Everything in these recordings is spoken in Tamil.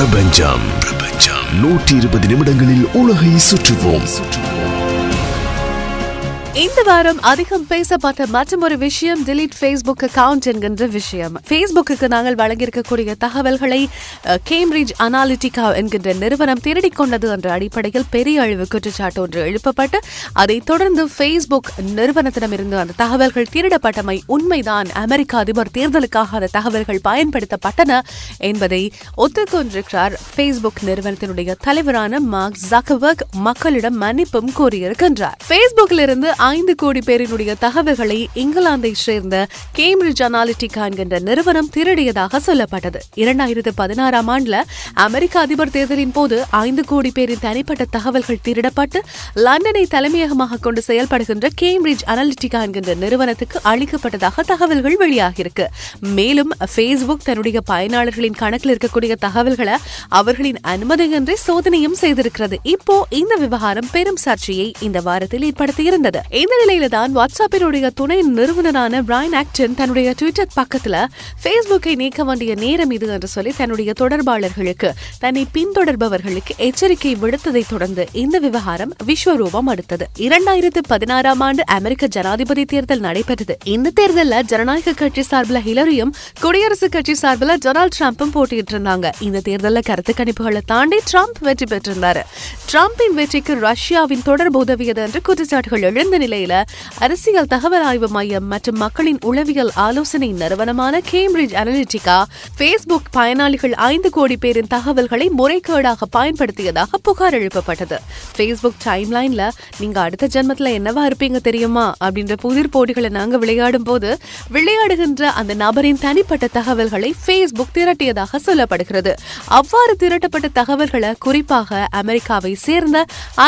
பிரபஞ்சம் பிரபஞ்சம் நூற்றி இருபது நிமிடங்களில் உலகை சுற்றுவோம் சுற்றுவோம் இந்த வாரம் அதிகம் பேசப்பட்ட மற்றொரு விஷயம் டிலீட் ஃபேஸ்புக் அக்கவுண்ட் என்கின்ற விஷயம் ஃபேஸ்புக்கு நாங்கள் வழங்கியிருக்கக்கூடிய தகவல்களை கேம்பிரிட்ஜ் அனாலிட்டிகா என்கின்ற நிறுவனம் திருடிக்கொண்டது என்ற அடிப்படையில் பெரிய அளவு குற்றச்சாட்டு ஒன்று எழுப்பப்பட்டு அதைத் தொடர்ந்து ஃபேஸ்புக் நிறுவனத்திடமிருந்து அந்த தகவல்கள் திருடப்பட்டமை உண்மைதான் அமெரிக்க அதிபர் தேர்தலுக்காக அந்த தகவல்கள் பயன்படுத்தப்பட்டன என்பதை ஒத்துக்கொண்டிருக்கிறார் ஃபேஸ்புக் நிறுவனத்தினுடைய தலைவரான மார்க் ஜகவர்க் மக்களிடம் மன்னிப்பும் கோரியிருக்கின்றார் இருந்து ஐந்து கோடி பேரினுடைய தகவல்களை இங்கிலாந்தை சேர்ந்த கேம்பிரிட்ஜ் அனாலிட்டிகா என்கின்ற நிறுவனம் திருடியதாக சொல்லப்பட்டது இரண்டாயிரத்து பதினாறாம் ஆண்டுல அமெரிக்க அதிபர் தேர்தலின் போது ஐந்து கோடி பேரின் தனிப்பட்ட தகவல்கள் திருடப்பட்டு லண்டனை தலைமையகமாக கொண்டு செயல்படுகின்ற கேம்பிரிட்ஜ் அனாலிட்டிகா என்கின்ற நிறுவனத்துக்கு அளிக்கப்பட்டதாக தகவல்கள் வெளியாகியிருக்கு மேலும் ஃபேஸ்புக் தன்னுடைய பயனாளர்களின் கணக்கில் இருக்கக்கூடிய தகவல்களை அவர்களின் அனுமதியின்றி சோதனையும் செய்திருக்கிறது இப்போ இந்த விவகாரம் பெரும் சர்ச்சையை இந்த வாரத்தில் ஏற்படுத்தியிருந்தது இந்த நிலையில தான் வாட்ஸ்அப்பினுடைய துணை நிறுவனரான பிரைன் ஆக்டன் தன்னுடைய ட்விட்டர் பக்கத்துல ஃபேஸ்புக்கை நீக்க வேண்டிய நேரம் இது என்று சொல்லி தன்னுடைய தொடர்பாளர்களுக்கு தன்னை பின்தொடர்பவர்களுக்கு எச்சரிக்கை விடுத்ததை தொடர்ந்து இந்த விவகாரம் விஸ்வரூபம் அடுத்தது இரண்டாயிரத்து பதினாறாம் ஆண்டு அமெரிக்க ஜனாதிபதி தேர்தல் நடைபெற்றது இந்த தேர்தலில் ஜனநாயக கட்சி சார்பில் ஹிலரியும் குடியரசுக் கட்சி சார்பில் டொனால்டு டிரம்பும் போட்டியிட்டு இருந்தாங்க இந்த தேர்தலில் கருத்து கணிப்புகளை தாண்டி ட்ரம்ப் வெற்றி பெற்றிருந்தாரு டிரம்பின் வெற்றிக்கு ரஷ்யாவின் தொடர்பு உதவியது என்று குற்றச்சாட்டுகள் எழுந்த நிலையில அரசியல் தகவல் ஆய்வு மையம் மற்றும் மக்களின் உளவியல் ஆலோசனை நிறுவனமான கேம்பிரிட்ஜ் அனலிட்டிகா பேஸ்புக் பயனாளிகள் ஐந்து கோடி பேரின் தகவல்களை முறைகேடாக பயன்படுத்தியதாக புகார் எழுப்பப்பட்டது பேஸ்புக் லைன்ல நீங்க அடுத்த ஜென்மத்தில் என்னவா இருப்பீங்க தெரியுமா அப்படின்ற புதிர் போட்டிகளை நாங்க விளையாடும் போது விளையாடுகின்ற அந்த நபரின் தனிப்பட்ட தகவல்களை பேஸ்புக் திரட்டியதாக சொல்லப்படுகிறது அவ்வாறு திரட்டப்பட்ட தகவல்களை குறிப்பாக அமெரிக்காவை சேர்ந்த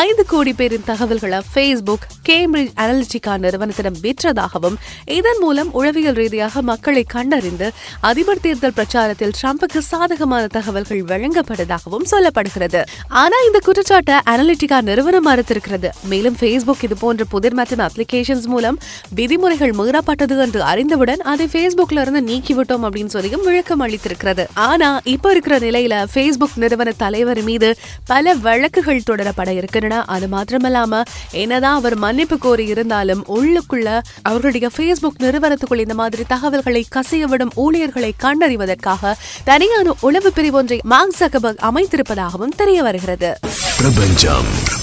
ஐந்து கோடி பேரின் தகவல்களை பேஸ்புக் கேம்பிரிட்ஜ் கேம்பிரிட்ஜ் அனலிட்டிகா நிறுவனத்திடம் விற்றதாகவும் இதன் மூலம் உளவியல் ரீதியாக மக்களை கண்டறிந்து அதிபர் தேர்தல் பிரச்சாரத்தில் டிரம்புக்கு சாதகமான தகவல்கள் வழங்கப்பட்டதாகவும் சொல்லப்படுகிறது ஆனால் இந்த குற்றச்சாட்டை அனலிட்டிகா நிறுவனம் மறுத்திருக்கிறது மேலும் பேஸ்புக் இது போன்ற புதிர் மற்றும் அப்ளிகேஷன்ஸ் மூலம் விதிமுறைகள் மீறப்பட்டது என்று அறிந்தவுடன் அதை பேஸ்புக்ல இருந்து நீக்கிவிட்டோம் அப்படின்னு சொல்லியும் விளக்கம் அளித்திருக்கிறது ஆனா இப்ப இருக்கிற நிலையில பேஸ்புக் நிறுவன தலைவர் மீது பல வழக்குகள் தொடரப்பட இருக்கிறன அது மாத்திரமல்லாம என்னதான் அவர் மன்னிப்பு ஒரு இருந்தாலும் உள்ளுக்குள்ள அவர்களுடைய பேஸ்புக் நிறுவனத்துக்குள் இந்த மாதிரி தகவல்களை கசியவிடும் ஊழியர்களை கண்டறிவதற்காக தனியான உளவு பிரிவு ஒன்றை மார்க் அமைத்திருப்பதாகவும் தெரிய வருகிறது பிரபஞ்சம்